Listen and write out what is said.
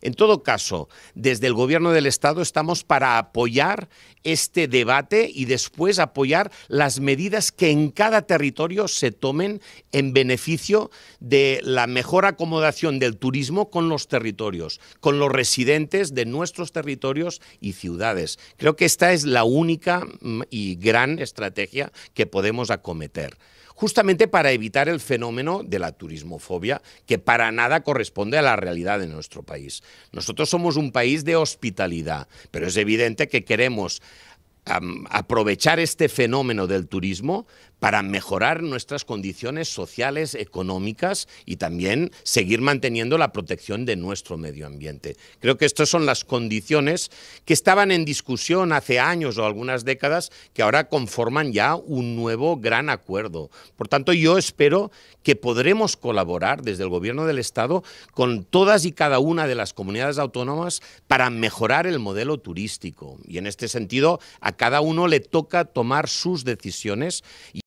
En todo caso, desde el Gobierno del Estado estamos para apoyar este debate y después apoyar las medidas que en cada territorio se tomen en beneficio de la mejor acomodación del turismo con los territorios, con los residentes de nuestros territorios y ciudades. Creo que esta es la única mm, y gran estrategia que podemos acometer justamente para evitar el fenómeno de la turismofobia, que para nada corresponde a la realidad de nuestro país. Nosotros somos un país de hospitalidad, pero es evidente que queremos aprovechar este fenómeno del turismo para mejorar nuestras condiciones sociales, económicas y también seguir manteniendo la protección de nuestro medio ambiente. Creo que estas son las condiciones que estaban en discusión hace años o algunas décadas que ahora conforman ya un nuevo gran acuerdo. Por tanto, yo espero que podremos colaborar desde el Gobierno del Estado con todas y cada una de las comunidades autónomas para mejorar el modelo turístico. Y en este sentido, a cada uno le toca tomar sus decisiones. Y